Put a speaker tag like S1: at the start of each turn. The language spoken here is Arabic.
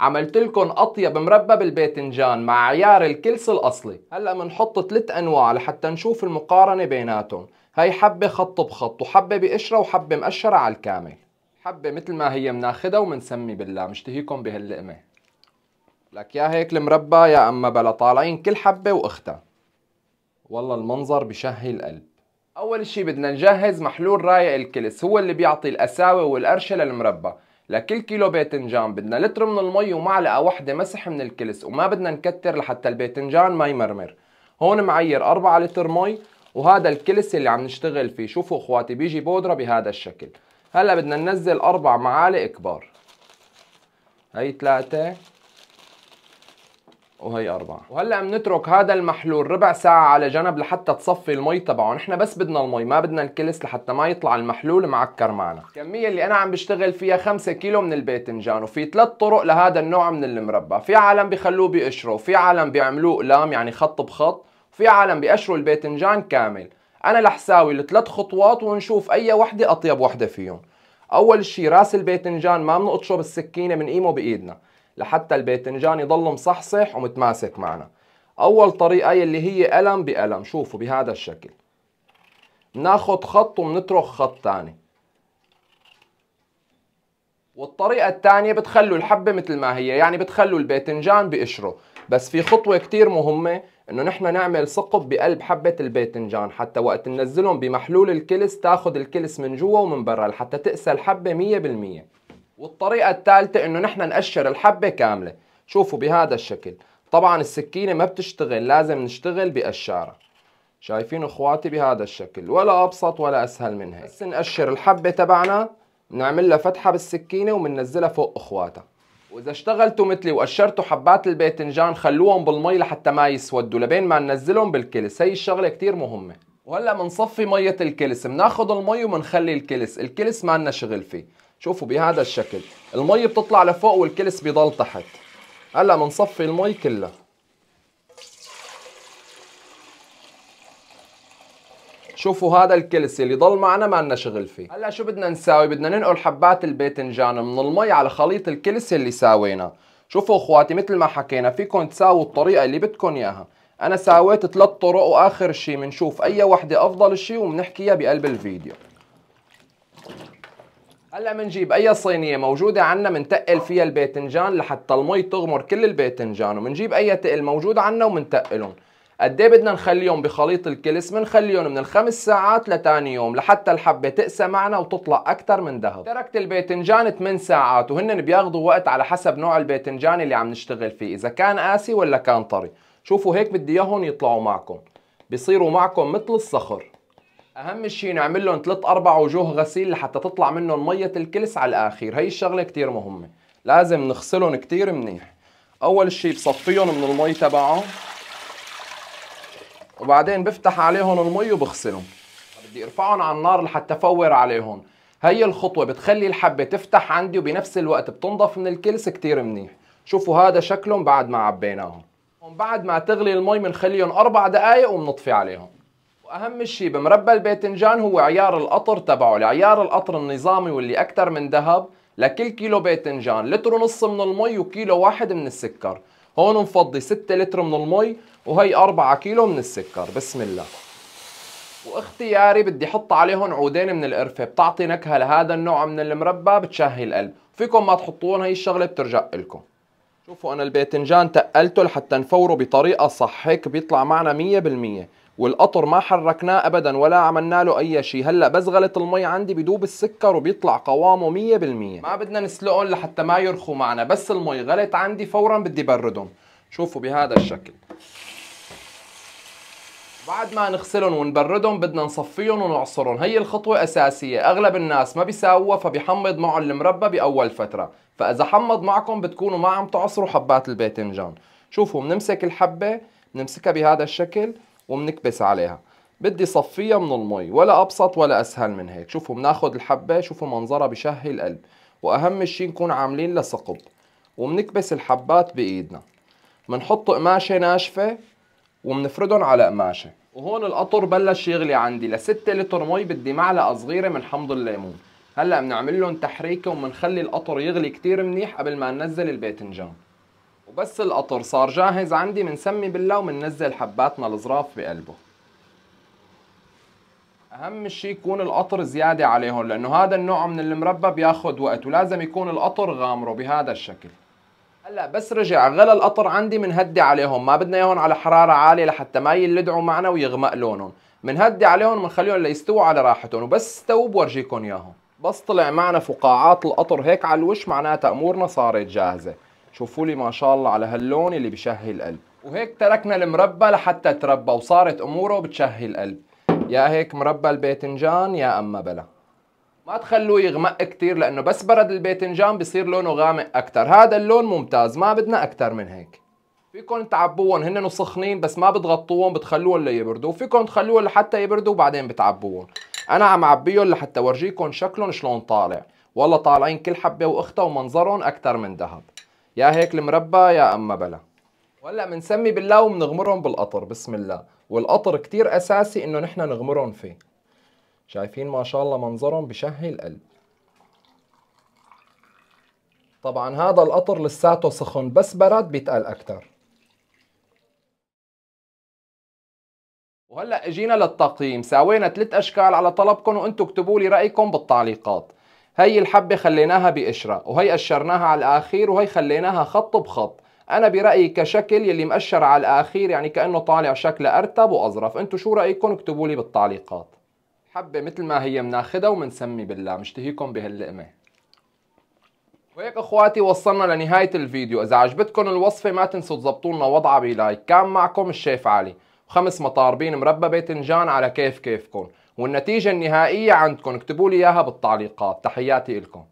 S1: عملت لكم اطيب مربى بالباذنجان مع عيار الكلس الاصلي هلا بنحط ثلاث انواع لحتى نشوف المقارنه بيناتهم هي حبه خط بخط وحبه بقشره وحبه مقشره على الكامل حبه مثل ما هي بناخذها وبنسمي بالله مشتهيكم بهاللقمه لك يا هيك المربى يا اما بلا طالعين كل حبه واختها والله المنظر بشهي القلب اول شي بدنا نجهز محلول رايق الكلس هو اللي بيعطي القساوه والقرشه للمربى لكل كيلو باذنجان بدنا لتر من المي ومعلقه واحده مسح من الكلس وما بدنا نكتر لحتى الباذنجان ما يمرمر هون معير 4 لتر مي وهذا الكلس اللي عم نشتغل فيه شوفوا اخواتي بيجي بودره بهذا الشكل هلا بدنا ننزل اربع معالق كبار هي ثلاثة وهي أربعة وهلا بنترك هذا المحلول ربع ساعة على جنب لحتى تصفي المي تبعه نحن بس بدنا المي ما بدنا الكلس لحتى ما يطلع المحلول معكر معنا الكمية اللي أنا عم بشتغل فيها 5 كيلو من الباذنجان وفي ثلاث طرق لهذا النوع من المربى في عالم بخلوه بقشره في عالم بيعملوه قلام يعني خط بخط وفي عالم بقشروا الباذنجان كامل أنا رح ساوي الثلاث خطوات ونشوف أي وحدة أطيب وحدة فيهم أول شيء راس الباذنجان ما بنقطشه بالسكينة بنقيمه بإيدنا لحتى الباذنجان يضل مصحصح ومتماسك معنا اول طريقه اللي هي قلم بقلم شوفوا بهذا الشكل بناخد خط وبنترك خط تاني والطريقة الثانية بتخلوا الحبة مثل ما هي يعني بتخلوا الباذنجان بقشره بس في خطوة كتير مهمة انه نحن نعمل ثقب بقلب حبة الباذنجان حتى وقت ننزلهم بمحلول الكلس تاخد الكلس من جوا ومن برا لحتى تقسى الحبة 100% والطريقة الثالثة انه نحن نقشر الحبة كاملة شوفوا بهذا الشكل طبعا السكينة ما بتشتغل لازم نشتغل بقشارة شايفين اخواتي بهذا الشكل ولا ابسط ولا اسهل من هيك بس نقشر الحبة تبعنا بنعمل لها فتحة بالسكينة وبننزلها فوق اخواتها واذا اشتغلتوا مثلي وقشرتوا حبات الباذنجان خلوهم بالمي لحتى ما يسودوا لبين ما ننزلهم بالكلس هي الشغلة كتير مهمة وهلا بنصفي مية الكلس بناخذ المي وبنخلي الكلس الكلس ما لنا شغل فيه شوفوا بهذا الشكل المي بتطلع لفوق والكلس بيضل تحت هلا بنصفي المي كلها شوفوا هذا الكلس اللي ضل معنا ما لنا شغل فيه هلا شو بدنا نساوي بدنا ننقل حبات الباذنجان من المي على خليط الكلس اللي ساويناه شوفوا اخواتي مثل ما حكينا فيكم تساووا الطريقه اللي بدكم اياها انا ساويت ثلاث طرق واخر شيء بنشوف اي وحده افضل شيء وبنحكيها بقلب الفيديو هلا بنجيب اي صينيه موجوده عنا بنتقل فيها الباذنجان لحتى المي تغمر كل الباذنجان وبنجيب اي تقل موجود عنا وبنتقلهم قد ايه بدنا نخليهم بخليط الكلس بنخليهم من, من الخمس ساعات لتاني يوم لحتى الحبه تقسى معنا وتطلع اكثر من ذهب تركت الباذنجان 8 ساعات وهن بياخذوا وقت على حسب نوع الباذنجان اللي عم نشتغل فيه اذا كان قاسي ولا كان طري شوفوا هيك بدي اياهم يطلعوا معكم بيصيروا معكم مثل الصخر اهم شيء نعمل لهم ثلاث اربع وجوه غسيل لحتى تطلع منهم ميه الكلس على الاخير هي الشغله كثير مهمه لازم نغسلهم كثير منيح اول شيء بصفيهم من المي تبعهم وبعدين بفتح عليهم المي وبغسلهم بدي ارفعهم على النار لحتى فور عليهم هي الخطوه بتخلي الحبه تفتح عندي وبنفس الوقت بتنضف من الكلس كثير منيح شوفوا هذا شكلهم بعد ما عبيناهم بعد ما تغلي المي بنخليهم اربع دقائق وبنطفي عليهم واهم شيء بمربى الباذنجان هو عيار القطر تبعه، العيار القطر النظامي واللي اكثر من ذهب لكل كيلو باذنجان، لتر ونص من المي وكيلو واحد من السكر، هون مفضي 6 لتر من المي وهي 4 كيلو من السكر، بسم الله. واختياري بدي احط عليهم عودين من القرفة بتعطي نكهة لهذا النوع من المربى بتشهي القلب فيكم ما تحطون هي الشغلة بترجع لكم شوفوا انا الباذنجان تقلته لحتى نفوره بطريقة صح هيك بيطلع معنا 100% والقطر ما حركناه ابدا ولا عملنا له اي شيء هلا بس غلط المي عندي بدوب السكر وبيطلع قوامه 100% ما بدنا نسلقهم لحتى ما يرخوا معنا بس المي غلط عندي فورا بدي بردهم شوفوا بهذا الشكل بعد ما نغسلهم ونبردهم بدنا نصفيهم ونعصرهم هي الخطوة أساسية أغلب الناس ما بيساووها فبيحمض معهم المربى بأول فترة فإذا حمض معكم بتكونوا ما عم تعصروا حبات الباذنجان شوفوا بنمسك الحبة بنمسكها بهذا الشكل وبنكبس عليها بدي صفيها من المي ولا ابسط ولا اسهل من هيك شوفوا بناخد الحبه شوفوا منظرها بشهي القلب واهم شيء نكون عاملين لثقب ثقب وبنكبس الحبات بايدنا بنحط قماشه ناشفه وبنفردهم على قماشه وهون القطر بلش يغلي عندي ل 6 لتر مي بدي معلقه صغيره من حمض الليمون هلا بنعمل لهم تحريكه وبنخلي القطر يغلي كتير منيح قبل ما ننزل الباذنجان وبس القطر صار جاهز عندي بنسمي بالله وبننزل حباتنا الزراف بقلبه اهم شيء يكون القطر زياده عليهم لانه هذا النوع من المربى بياخذ وقت ولازم يكون القطر غامره بهذا الشكل هلا بس رجع غلى القطر عندي بنهدي عليهم ما بدنا اياهم على حراره عاليه لحتى ما يلدعوا معنا ويغمق لونهم بنهدي عليهم بنخليهم ليستووا على راحتهم وبس استووا بورجيكم اياهم بس طلع معنا فقاعات القطر هيك على الوش معناتها امورنا صارت جاهزه شوفوا لي ما شاء الله على هاللون اللي بشهي القلب وهيك تركنا المربى لحتى تربى وصارت اموره بتشهي القلب يا هيك مربى الباذنجان يا اما بلا ما تخلوه يغمق كثير لانه بس برد الباذنجان بصير لونه غامق اكثر هذا اللون ممتاز ما بدنا اكثر من هيك فيكم تعبوهم هن سخنين بس ما بتغطوهم بتخلوهم ليبردوا فيكم تخلوهم لحتى يبردوا وبعدين بتعبوهم انا عم عبيهم لحتى ورجيكم شكلهم شلون طالع والله طالعين كل حبه واختها ومنظرهم اكثر من ذهب يا هيك المربى يا اما بلا وهلا بنسمي بالله وبنغمرهم بالقطر بسم الله والقطر كتير اساسي انه نحن نغمرهم فيه شايفين ما شاء الله منظرهم بشهي القلب طبعا هذا القطر لساته سخن بس برد بيتقل اكثر وهلا اجينا للتقييم ساوينا ثلاث اشكال على طلبكم وانتم اكتبوا لي رايكم بالتعليقات هي الحبة خليناها بقشرة وهي قشرناها على الآخير وهي خليناها خط بخط أنا برأيي كشكل يلي مقشر على الآخير يعني كأنه طالع شكل أرتب وأظرف أنتو شو رأيكم اكتبوا لي بالتعليقات حبة مثل ما هي مناخدها ومنسمي بالله مشتهيكم بهاللقمة وهيك اخواتي وصلنا لنهاية الفيديو اذا عجبتكم الوصفة ما تنسوا تزبطوا لنا وضعها بلايك كان معكم الشيف علي وخمس مطاربين مربى باذنجان على كيف كيفكم والنتيجة النهائية عندكم اكتبوا لي إياها بالتعليقات تحياتي لكم